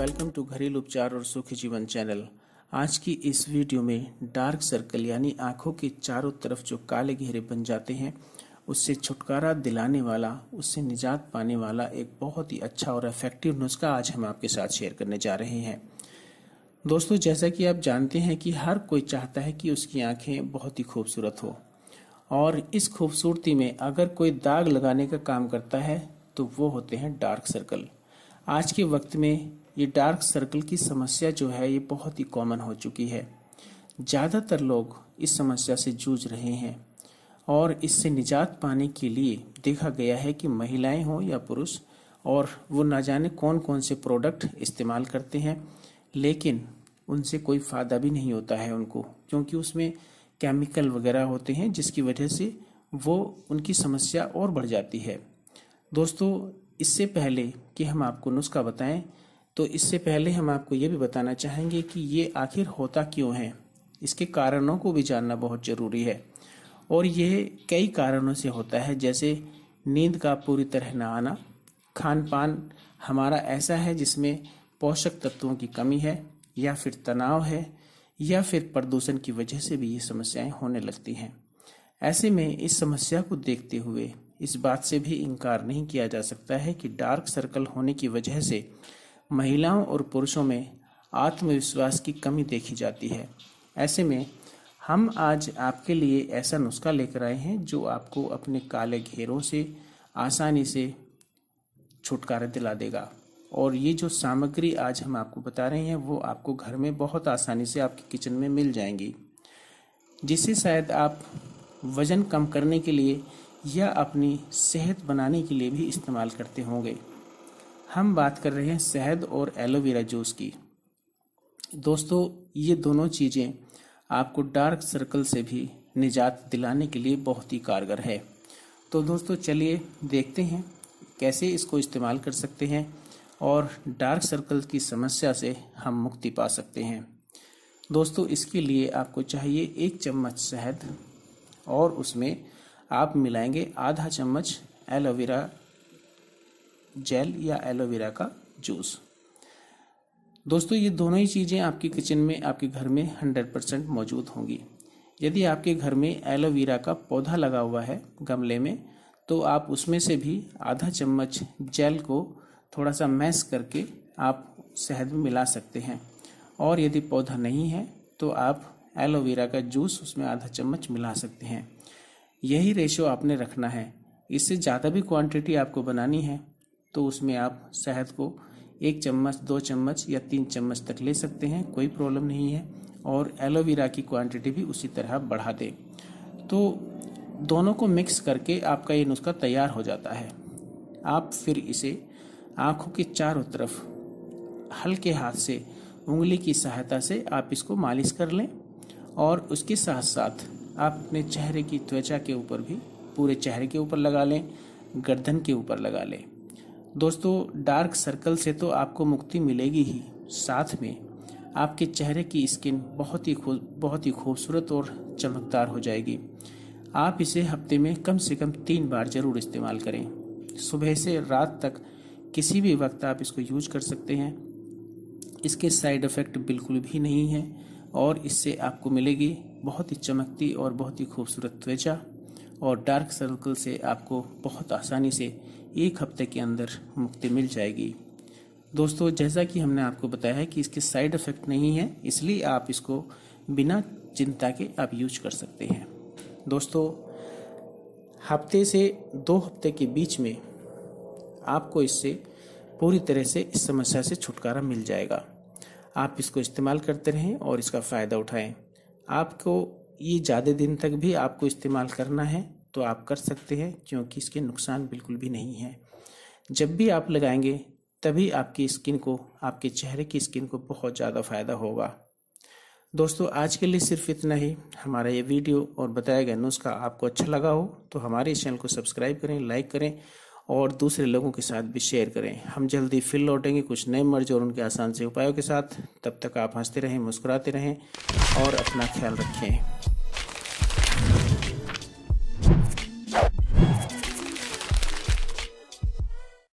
welcome to घरेलू उपचार और सुखी जीवन चैनल आज की इस वीडियो में डार्क सर्कल यानी आंखों के चारों तरफ जो काले घेरे बन जाते हैं उससे छुटकारा दिलाने वाला उससे निजात पाने वाला एक बहुत ही अच्छा और इफेक्टिव नुस्खा आज हम आपके साथ शेयर करने जा रहे हैं दोस्तों जैसा कि आप जानते हैं कि हर कोई चाहता है कि उसकी आंखें बहुत ही खूबसूरत हो और इस खूबसूरती में अगर कोई दाग लगाने का काम करता है तो वो होते हैं डार्क सर्कल आज के वक्त में ये डार्क सर्कल की समस्या जो है ये बहुत ही कॉमन हो चुकी है ज़्यादातर लोग इस समस्या से जूझ रहे हैं और इससे निजात पाने के लिए देखा गया है कि महिलाएं हों या पुरुष और वो ना जाने कौन कौन से प्रोडक्ट इस्तेमाल करते हैं लेकिन उनसे कोई फ़ायदा भी नहीं होता है उनको क्योंकि उसमें केमिकल वगैरह होते हैं जिसकी वजह से वो उनकी समस्या और बढ़ जाती है दोस्तों इससे पहले कि हम आपको नुस्खा बताएं तो इससे पहले हम आपको ये भी बताना चाहेंगे कि ये आखिर होता क्यों है इसके कारणों को भी जानना बहुत ज़रूरी है और ये कई कारणों से होता है जैसे नींद का पूरी तरह न आना खान पान हमारा ऐसा है जिसमें पोषक तत्वों की कमी है या फिर तनाव है या फिर प्रदूषण की वजह से भी ये समस्याएं होने लगती हैं ऐसे में इस समस्या को देखते हुए इस बात से भी इनकार नहीं किया जा सकता है कि डार्क सर्कल होने की वजह से महिलाओं और पुरुषों में आत्मविश्वास की कमी देखी जाती है ऐसे में हम आज आपके लिए ऐसा नुस्खा लेकर आए हैं जो आपको अपने काले घेरों से आसानी से छुटकारा दिला देगा और ये जो सामग्री आज हम आपको बता रहे हैं वो आपको घर में बहुत आसानी से आपके किचन में मिल जाएंगी जिससे शायद आप वज़न कम करने के लिए या अपनी सेहत बनाने के लिए भी इस्तेमाल करते होंगे हम बात कर रहे हैं शहद और एलोवेरा जूस की दोस्तों ये दोनों चीज़ें आपको डार्क सर्कल से भी निजात दिलाने के लिए बहुत ही कारगर है तो दोस्तों चलिए देखते हैं कैसे इसको इस्तेमाल कर सकते हैं और डार्क सर्कल की समस्या से हम मुक्ति पा सकते हैं दोस्तों इसके लिए आपको चाहिए एक चम्मच शहद और उसमें आप मिलाएंगे आधा चम्मच एलोवेरा जेल या एलोवेरा का जूस दोस्तों ये दोनों ही चीज़ें आपकी किचन में आपके घर में 100 परसेंट मौजूद होंगी यदि आपके घर में एलोवेरा का पौधा लगा हुआ है गमले में तो आप उसमें से भी आधा चम्मच जेल को थोड़ा सा मैश करके आप शहद में मिला सकते हैं और यदि पौधा नहीं है तो आप एलोवेरा का जूस उसमें आधा चम्मच मिला सकते हैं यही रेशो आपने रखना है इससे ज़्यादा भी क्वांटिटी आपको बनानी है तो उसमें आप शहद को एक चम्मच दो चम्मच या तीन चम्मच तक ले सकते हैं कोई प्रॉब्लम नहीं है और एलोवेरा की क्वांटिटी भी उसी तरह बढ़ा दें तो दोनों को मिक्स करके आपका ये नुस्खा तैयार हो जाता है आप फिर इसे आँखों के चारों तरफ हल्के हाथ से उंगली की सहायता से आप इसको मालिश कर लें और उसके साथ साथ आप अपने चेहरे की त्वचा के ऊपर भी पूरे चेहरे के ऊपर लगा लें गर्दन के ऊपर लगा लें दोस्तों डार्क सर्कल से तो आपको मुक्ति मिलेगी ही साथ में आपके चेहरे की स्किन बहुत ही बहुत ही खूबसूरत और चमकदार हो जाएगी आप इसे हफ्ते में कम से कम तीन बार ज़रूर इस्तेमाल करें सुबह से रात तक किसी भी वक्त आप इसको यूज कर सकते हैं इसके साइड इफ़ेक्ट बिल्कुल भी नहीं है और इससे आपको मिलेगी बहुत ही चमकती और बहुत ही खूबसूरत त्वचा और डार्क सर्कल से आपको बहुत आसानी से एक हफ्ते के अंदर मुक्ति मिल जाएगी दोस्तों जैसा कि हमने आपको बताया है कि इसके साइड इफ़ेक्ट नहीं है इसलिए आप इसको बिना चिंता के आप यूज कर सकते हैं दोस्तों हफ्ते से दो हफ्ते के बीच में आपको इससे पूरी तरह से इस समस्या से छुटकारा मिल जाएगा आप इसको इस्तेमाल करते रहें और इसका फ़ायदा उठाएं आपको ये ज़्यादा दिन तक भी आपको इस्तेमाल करना है तो आप कर सकते हैं क्योंकि इसके नुकसान बिल्कुल भी नहीं है जब भी आप लगाएंगे तभी आपकी स्किन को आपके चेहरे की स्किन को बहुत ज़्यादा फ़ायदा होगा दोस्तों आज के लिए सिर्फ इतना ही हमारा ये वीडियो और बताया गया नुस्खा आपको अच्छा लगा हो तो हमारे चैनल को सब्सक्राइब करें लाइक करें और दूसरे लोगों के साथ भी शेयर करें हम जल्दी फिर लौटेंगे कुछ नए मर्ज और उनके आसान से उपायों के साथ तब तक आप हंसते रहें मुस्कुराते रहें और अपना ख्याल रखें